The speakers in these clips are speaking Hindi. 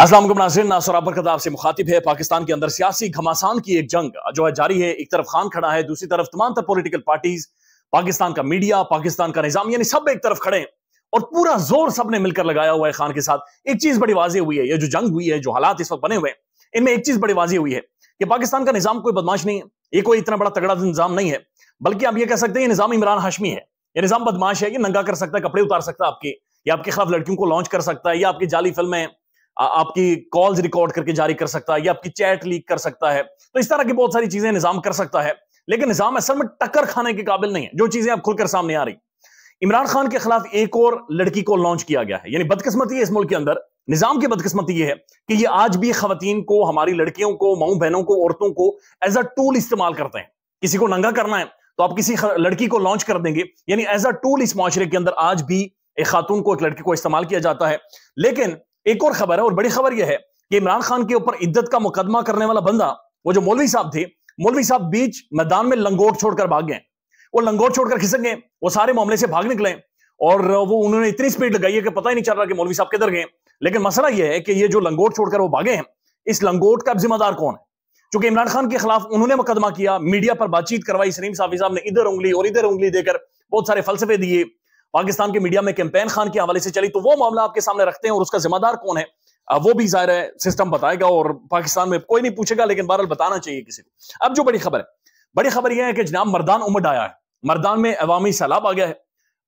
असलम नाजर नासर बरकत से मुखातिब है पाकिस्तान के अंदर सियासी घमासान की एक जंग जो है जारी है एक तरफ खान खड़ा है दूसरी तरफ तमाम तर पोलिटिकल पार्टीज पाकिस्तान का मीडिया पाकिस्तान का निजाम यानी सब एक तरफ खड़े हैं और पूरा जोर सब ने मिलकर लगाया हुआ है खान के साथ एक चीज बड़ी वाजी हुई है ये जो जंग हुई है जो हालात इस वक्त बने हुए हैं इनमें एक चीज बड़ी वाजी हुई है कि पाकिस्तान का निजाम कोई बदमाश नहीं है ये कोई इतना बड़ा तगड़ा निजाम नहीं है बल्कि आप ये कह सकते हैं ये निजाम इमरान हाशमी है ये निजाम बदमाश है ये नंगा कर सकता है कपड़े उतार सकता है आपके या आपके खिलाफ लड़कियों को लॉन्च कर सकता है या आपकी जाली फिल्में आपकी कॉल्स रिकॉर्ड करके जारी कर सकता है या आपकी चैट लीक कर सकता है तो इस तरह की बहुत सारी चीजें निजाम कर सकता है लेकिन निजाम असल में टक्कर खाने के काबिल नहीं है जो चीजें आप खुलकर सामने आ रही इमरान खान के खिलाफ एक और लड़की को लॉन्च किया गया है यानी बदकिस्मती है इस मुल्क के अंदर निजाम की बदकिस्मती यह है कि ये आज भी खातन को हमारी लड़कियों को माओ बहनों को औरतों को एज अ टूल इस्तेमाल करते हैं किसी को नंगा करना है तो आप किसी लड़की को लॉन्च कर देंगे यानी एज अ टूल इस माशरे के अंदर आज भी एक खातून को एक लड़की को इस्तेमाल किया जाता है लेकिन एक और खबर है और बड़ी खबर यह है कि इमरान खान के ऊपर इज्जत का मुकदमा करने वाला बंदा वो जो मौलवी साहब थे मौलवी साहब बीच मैदान में लंगोट छोड़कर भाग गए वो लंगोट छोड़कर खिसक गए वो सारे मामले से भाग निकले और वो उन्होंने इतनी स्पीड लगाई है कि पता ही नहीं चल रहा कि मौलवी साहब किधर गए लेकिन मसला यह है कि ये जो लंगोट छोड़कर वो भागे हैं इस लंगोट का जिम्मेदार कौन है चूंकि इमरान खान के खिलाफ उन्होंने मुकदमा किया मीडिया पर बातचीत करवाई सलीम साफी साहब ने इधर उंगली और इधर उंगली देकर बहुत सारे फलसफे दिए पाकिस्तान के मीडिया में कैंपेन खान के हवाले से चली तो वो मामला आपके सामने रखते हैं और उसका जिम्मेदार कौन है वो भी जाहिर है सिस्टम बताएगा और पाकिस्तान में कोई नहीं पूछेगा लेकिन बहरहाल बताना चाहिए किसी को अब जो बड़ी खबर है बड़ी खबर यह है कि जनाब मरदान उमड़ आया है मरदान में अवामी सैलाब आ गया है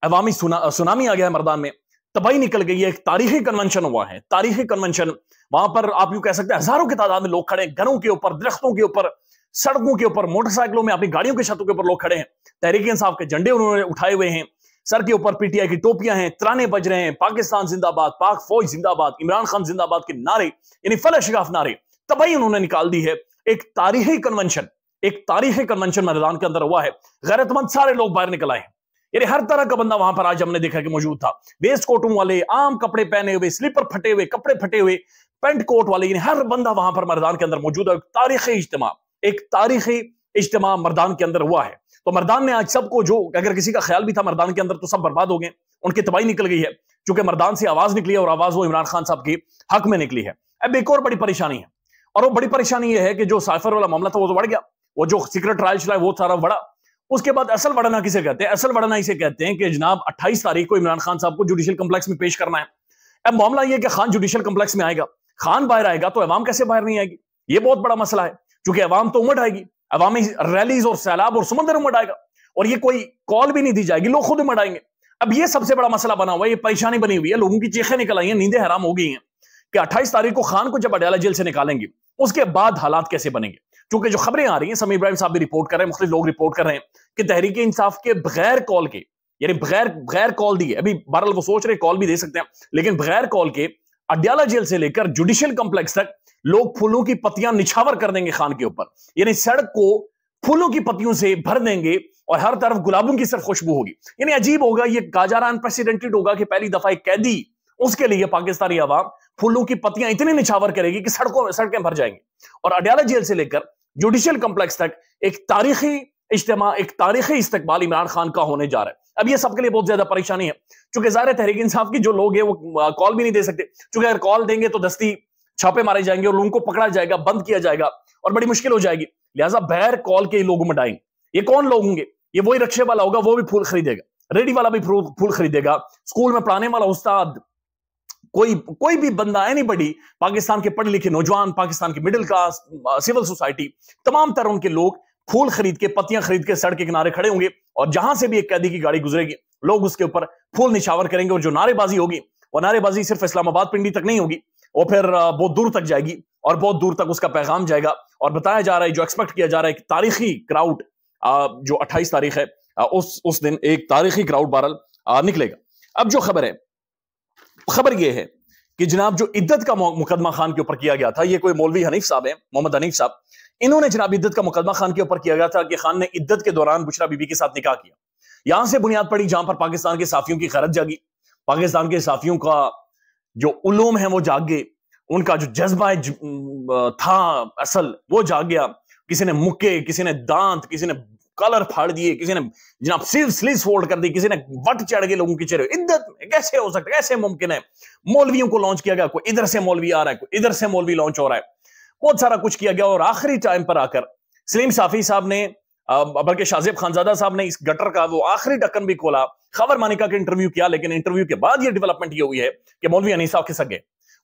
अवामी सुना, सुनामी आ गया है मरदान में तबाही निकल गई है एक तारीखी कन्वेंशन हुआ है तारीखी कन्वेंशन वहां पर आप यूं कह सकते हैं हजारों की तादाद में लोग खड़े हैं घरों के ऊपर दरख्तों के ऊपर सड़कों के ऊपर मोटरसाइकिलों में अपनी गाड़ियों के छतों के ऊपर लोग खड़े हैं तहरीक इंसाफ के झंडे उन्होंने उठाए हुए हैं सर के ऊपर पीटीआई की टोपियां हैं त्राने बज रहे हैं पाकिस्तान जिंदाबाद पाक फौज जिंदाबाद इमरान खान जिंदाबाद के नारे यानी फल शिकाफ नारे तबाही उन्होंने निकाल दी है एक तारीखी कन्वेंशन एक तारीखी कन्वेंशन मैदान के अंदर हुआ है गैरतमंद सारे लोग बाहर निकल आए हैं यानी हर तरह का बंदा वहां पर आज हमने देखा कि मौजूद था वेस्ट कोटों वाले आम कपड़े पहने हुए स्लीपर फटे हुए कपड़े फटे हुए पेंट कोट वाले यानी हर बंदा वहां पर मैदान के अंदर मौजूद है तारीखी इज्तम एक तारीखी इज्तम मैदान के अंदर हुआ है तो मरदान ने आज सबको जो अगर किसी का ख्याल भी था मरदान के अंदर तो सब बर्बाद हो गए उनकी तबाही निकल गई है चूंकि मरदान से आवाज निकली है और आवाज वो इमरान खान साहब की हक में निकली है अब एक और बड़ी परेशानी है और वो बड़ी परेशानी यह है कि जो साइफर वाला मामला था वो तो बढ़ गया वो जो सीक्रेट ट्रायल चला वो सारा बड़ा उसके बाद असल वड़ना किसे कहते हैं असल वड़ना इसे कहते हैं कि जनाब 28 तारीख को इमरान खान साहब को जुडिशियल कम्प्लेक्स में पेश करना है अब मामला यह कि खान जुडिशियल कम्प्लेक्स में आएगा खान बाहर आएगा तो अवाम कैसे बाहर नहीं आएगी ये बहुत बड़ा मसला है क्योंकि अवाम तो उमट आएगी अवामी रैलीज और सैलाब और समुद्र मटाएगा और ये कोई कॉल भी नहीं दी जाएगी लोग खुद मटाएंगे अब ये सबसे बड़ा मसला बना हुआ है ये परेशानी बनी हुई है लोगों की चीखें निकल आई हैं नींदें हराम हो गई हैं कि 28 तारीख को खान को जब अडयाला जेल से निकालेंगे उसके बाद हालात कैसे बनेंगे क्योंकि जो खबरें आ रही हैं समीर इब्राहिम साहब भी रिपोर्ट कर रहे हैं मुख्य लोग रिपोर्ट कर रहे हैं कि तहरीक इंसाफ के बगैर कॉल के यानी बगैर बगैर कॉल दिए अभी बहरल वो सोच रहे कॉल भी दे सकते हैं लेकिन बगैर कॉल के अडयाला जेल से लेकर जुडिशियल कंप्लेक्स तक लोग फूलों की पत्तियां निछावर कर देंगे खान के ऊपर यानी सड़क को फूलों की पत्तियों से भर देंगे और हर तरफ गुलाबों की सिर्फ खुशबू होगी यानी अजीब होगा ये गाजारा अनप्रेसिडेंटेड होगा कि पहली दफा एक कैदी उसके लिए पाकिस्तानी आवाम फूलों की पत्तियां इतनी निछावर करेगी कि सड़कों सड़कें भर जाएंगी और अडयाला जेल से लेकर जुडिशियल कंप्लेक्स तक एक तारीखी इज्तम एक तारीखी इस्तेमाल इमरान खान का होने जा रहा है अब ये सबके लिए बहुत ज्यादा परेशानी है चूंकि ज़ाहिर तहरीक इंसाफ की जो लोग हैं वो कॉल भी नहीं दे सकते चूंकि अगर कॉल देंगे तो दस्ती छापे मारे जाएंगे और लोगों को पकड़ा जाएगा बंद किया जाएगा और बड़ी मुश्किल हो जाएगी लिहाजा बैर कॉल के लोग मटाएंगे ये कौन लोग होंगे ये वही रक्षे वाला होगा वो भी फूल खरीदेगा रेडी वाला भी फूल खरीदेगा स्कूल में पढ़ाने वाला उस्ताद कोई कोई भी बंदा बड़ी पाकिस्तान के पढ़े लिखे नौजवान पाकिस्तान की मिडिल क्लास सिविल सोसाइटी तमाम तरह उनके लोग फूल खरीद के पत्तियां खरीद के सड़क के किनारे खड़े होंगे और जहां से भी एक कैदी की गाड़ी गुजरेगी लोग उसके ऊपर फूल निशावर करेंगे और जो नारेबाजी होगी वो नारेबाजी सिर्फ इस्लामाबाद पिंडी तक नहीं होगी और फिर बहुत दूर तक जाएगी और बहुत दूर तक उसका पैगाम जाएगा और बताया जा रहा है जो एक्सपेक्ट किया जा रहा है तारीखी क्राउड जो 28 तारीख है उस उस दिन एक तारीखी क्राउड बारल निकलेगा अब जो खबर है खबर यह है कि जनाब जो इद्दत का मुकदमा खान के ऊपर किया गया था ये कोई मौलवी हनीफ साहब है मोहम्मद हनीफ साहब इन्होंने जनाब इद्दत का मुकदमा खान के ऊपर किया गया था कि खान ने इद्दत के दौरान बुशरा बीबी के साथ निकाह किया यहां से बुनियाद पड़ी जहां पर पाकिस्तान के साफियों की खरत जागी पाकिस्तान के साफियों का जो उलूम है वो गए उनका जो जज्बा था असल वो जाग गया किसी ने मुक्के किसी ने दांत किसी ने कलर फाड़ दिए किसी ने जनाब सिर्फ स्लीव फोल्ड कर दी किसी ने वट चढ़ गए लोगों की चेहरे इद्दत कैसे हो सकता है कैसे मुमकिन है मौलवियों को लॉन्च किया गया कोई इधर से मौलवी आ रहा है कोई इधर से मौलवी लॉन्च हो रहा है बहुत सारा कुछ किया गया और आखिरी टाइम पर आकर सलीम साफी साहब ने बल्कि शाजिब खानजादा साहब ने इस गटर का वो आखिरी ढक्कन भी खोला खबर मानिका का इंटरव्यू किया लेकिन इंटरव्यू के बाद यह डेवलपमेंट ये हुई है कि मौलवी अनिसा खिसक गए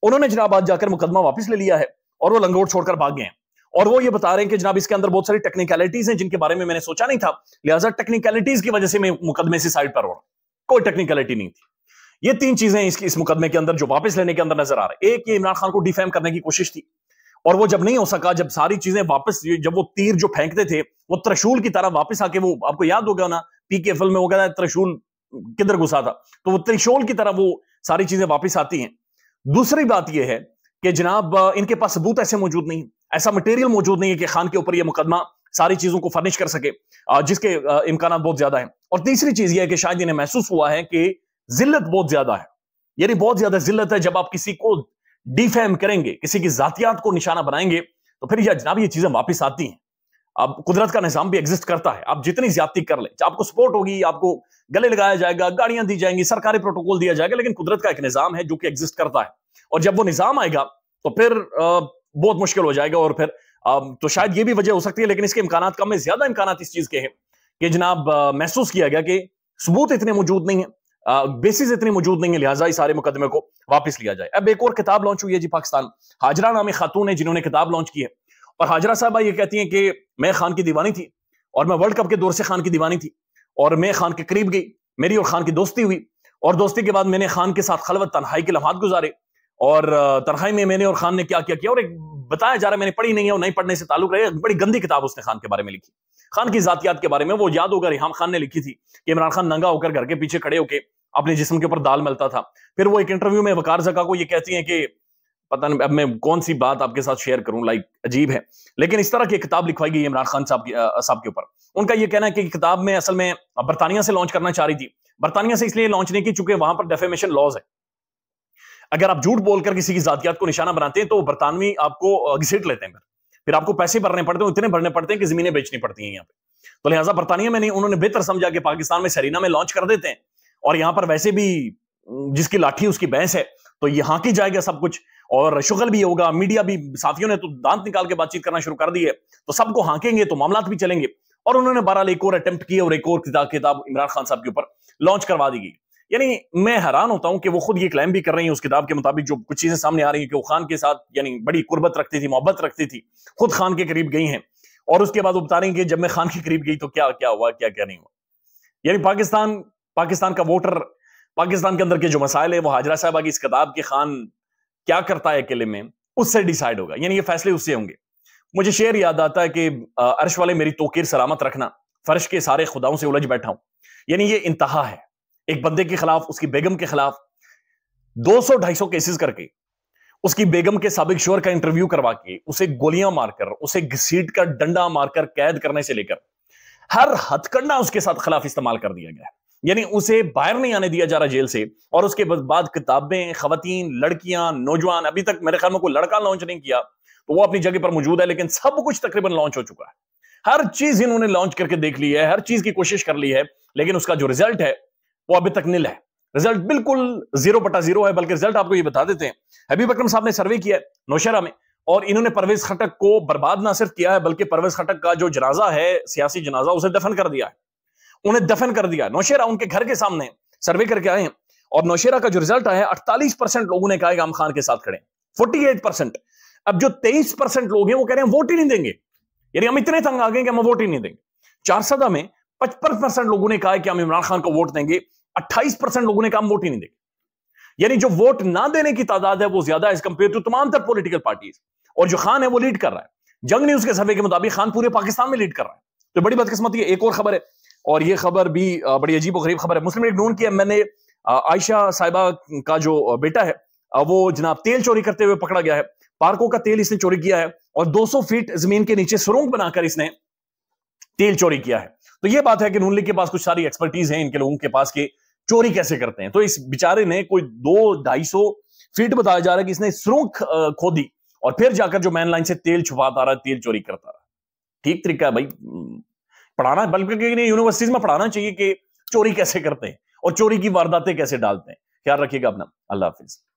उन्होंने जनाब आज जाकर मुकदमा वापस ले लिया है और वो लंगोट छोड़कर भाग गए और वो ये बता रहे हैं कि जनाब इसके अंदर बहुत सारी टेक्निकलिटीज हैं जिनके बारे में मैंने सोचा नहीं था लिहाजा टेक्निकलिटीज की वजह से मैं मुकदमे से साइड पर हो रहा कोई टेक्निकलिटी नहीं थी ये तीन चीजें इसकी इस मुकदमे के अंदर जो वापस लेने के अंदर नजर आ रहा है एक ये इमरान खान को डिफेम करने की कोशिश थी और वो जब नहीं हो सका जब सारी चीजें वापस जब वो तीर जो फेंकते थे वो त्रिशूल की तरह वापस आके वो आपको याद होगा ना पी के फिल्म में वो कहता है त्रशूल किधर घुसा था तो वो त्रिशोल की तरह वो सारी चीजें वापस आती हैं दूसरी बात यह है कि जनाब इनके पास सबूत ऐसे मौजूद नहीं ऐसा मटेरियल मौजूद नहीं है कि खान के ऊपर यह मुकदमा सारी चीजों को फर्निश कर सके जिसके इम्कान बहुत ज्यादा है और तीसरी चीज यह है कि शायद इन्हें महसूस हुआ है कि जिल्लत बहुत ज्यादा है यानी बहुत ज्यादा जिल्लत है जब आप किसी को डिफेम करेंगे किसी की जातियात को निशाना बनाएंगे तो फिर यह जनाब ये चीजें वापस आती हैं अब कुदरत का निज़ाम भी एग्जिस्ट करता है आप जितनी ज्यादा कर ले आपको सपोर्ट होगी आपको गले लगाया जाएगा गाड़ियां दी जाएंगी सरकारी प्रोटोकॉल दिया जाएगा लेकिन कुदरत का एक निज़ाम है जो कि एग्जिस्ट करता है और जब वो निज़ाम आएगा तो फिर बहुत मुश्किल हो जाएगा और फिर तो शायद ये भी वजह हो सकती है लेकिन इसके इम्कान कम है ज्यादा इम्कान इस चीज के हैं कि जनाब महसूस किया गया कि सबूत इतने मौजूद नहीं है बेसिस इतने मौजूद नहीं है लिहाजा इस सारे मुकदमे को वापस लिया जाए अब एक और किताब लॉन्च हुई है जी पाकिस्तान हाजरा नामी खातून है जिन्होंने किताब लॉन्च की है और हाजरा साहब ये कहती हैं कि मैं खान की दीवानी थी और मैं वर्ल्ड कप के दौर से खान की दीवानी थी और मैं खान के करीब गई मेरी और खान की दोस्ती हुई और दोस्ती के बाद मैंने खान के साथ खलवत तनहाई के लम्हा गुजारे और तनहाई में मैंने और खान ने क्या क्या किया और एक बताया जा रहा है मैंने पढ़ी नहीं है और नहीं पढ़ने से ताल्लुक रहे बड़ी गंदी किताब उसने खान के बारे में लिखी खान की जातियात के बारे में वो याद होगा रिहाम खान ने लिखी थी कि इमरान खान नंगा होकर घर के पीछे खड़े होकर अपने जिसम के ऊपर दाल मिलता था फिर वो एक इंटरव्यू में वकार जगह को ये कहती है कि पता नहीं अब मैं कौन सी बात आपके साथ शेयर करूं लाइक अजीब है लेकिन इस तरह की किताब लिखवाई गई इमरान खान साहब साहब के ऊपर उनका यह कहना है कि किताब में असल में बरतानिया से लॉन्च करना चाह रही थी बरतानिया से इसलिए लॉन्च नहीं की चूंकि वहां पर डेफेमेशन लॉज है अगर आप झूठ बोलकर किसी की जातियात को निशाना बनाते हैं तो बरतानवी आपको घसीट लेते हैं फिर आपको पैसे भरने पड़ते हैं इतने भरने पड़ते हैं कि जमीनें बेचनी पड़ती हैं यहाँ पे तो लिहाजा बरतानिया में नहीं उन्होंने बेहतर समझा कि पाकिस्तान में सरीना में लॉन्च कर देते हैं और यहाँ पर वैसे भी जिसकी लाठी उसकी बहस है तो यहां की जाएगा सब कुछ और शुगल भी होगा मीडिया भी साथियों ने तो दांत निकाल के बातचीत करना शुरू कर दी है तो सबको हाकेंगे तो मामला भी चलेंगे और उन्होंने बहरहाल एक और अटेम्प्ट किया और एक और किताब इमरान खान साहब के ऊपर लॉन्च करवा दी गई यानी मैं हैरान होता हूं कि वो खुद ये क्लेम भी कर रही हैं उस किताब के मुताबिक जो कुछ चीजें सामने आ रही हैं कि वो खान के साथ यानी बड़ी कुर्बत रखती थी मोहब्बत रखती थी खुद खान के करीब गई हैं और उसके बाद वो बता रही कि जब मैं खान के करीब गई तो क्या क्या हुआ क्या क्या नहीं हुआ यानी पाकिस्तान पाकिस्तान का वोटर पाकिस्तान के अंदर के जो मसाइल है वो हाजरा साहबा की इस किताब के खान क्या करता है अकेले में उससे डिसाइड होगा यानी ये फैसले उससे होंगे मुझे शेर याद आता है कि अर्श वाले मेरी तोकीर सलामत रखना फर्श के सारे खुदाओं से उलझ बैठा हूं यानी ये इंतहा है एक बंदे के खिलाफ उसकी बेगम के खिलाफ 200-250 केसेस करके उसकी बेगम के सबक शोर का इंटरव्यू करवा के उसे गोलियां मारकर उसे घसीट का डंडा मारकर कैद करने से लेकर हर हथकंडा उसके साथ खिलाफ इस्तेमाल कर दिया गया है यानी उसे बाहर नहीं आने दिया जा रहा जेल से और उसके बाद किताबें खातन लड़कियां नौजवान अभी तक मेरे ख्याल में कोई लड़का लॉन्च नहीं किया तो वो अपनी जगह पर मौजूद है लेकिन सब कुछ तकरीबन लॉन्च हो चुका है हर चीज इन्होंने लॉन्च करके देख ली है हर चीज की कोशिश कर ली है लेकिन उसका जो रिजल्ट है वो अभी तक नील है रिजल्ट बिल्कुल जीरो पटा जीरो है बल्कि रिजल्ट आपको ये बता देते हैं हबीब अकरम साहब ने सर्वे किया है नौशहरा में और इन्होंने परवेज खटक को बर्बाद ना सिर्फ किया है बल्कि परवेज खटक का जो जनाजा है सियासी जनाजा उसे दफन कर दिया है उन्हें दफन कर दिया नौशेरा उनके घर के सामने सर्वे करके आए हैं और नौशेरा का जो रिजल्ट आया अड़तालीस परसेंट लोगों ने कहा इमाम खान के साथ खड़े फोर्टी एट परसेंट अब जो तेईस परसेंट लोग हैं वो कह रहे हैं वोट ही नहीं देंगे यानी हम इतने तंग आ गए कि हम वोट ही नहीं देंगे चार सदा में पचपन परसेंट लोगों ने कहा कि हम इमरान खान को वोट देंगे अट्ठाईस परसेंट लोगों ने कहा हम वोट ही नहीं देंगे यानी जो वोट ना देने की तादाद है वो ज्यादा एज कंपेयर टू तमाम तर पोलिटिकल पार्टीज और जो खान है वो लीड कर रहा है जंग न्यूज के सर्वे के मुताबिक खान पूरे पाकिस्तान में लीड कर रहा है तो बड़ी बदकिस्मती है एक और खबर है और ये खबर भी बड़ी अजीब और गरीब खबर है मुस्लिम लीग नून की एन आयशा साहिबा का जो बेटा है वो जनाब तेल चोरी करते हुए पकड़ा गया है पार्कों का तेल इसने चोरी किया है और 200 फीट जमीन के नीचे सुरंग बनाकर इसने तेल चोरी किया है तो यह बात है कि नून लीग के पास कुछ सारी एक्सपर्टीज है इनके लोगों के पास कि चोरी कैसे करते हैं तो इस बेचारे ने कोई दो ढाई सौ फीट बताया जा रहा है कि इसने सुरंग खोदी और फिर जाकर जो मैन लाइन से तेल छुपाता रहा तेल चोरी करता रहा ठीक तरीका है भाई पढ़ाना बल्कि यूनिवर्सिटीज में पढ़ाना चाहिए कि चोरी कैसे करते हैं और चोरी की वारदातें कैसे डालते हैं ख्याल रखिएगा अपना अल्लाह हाफिज़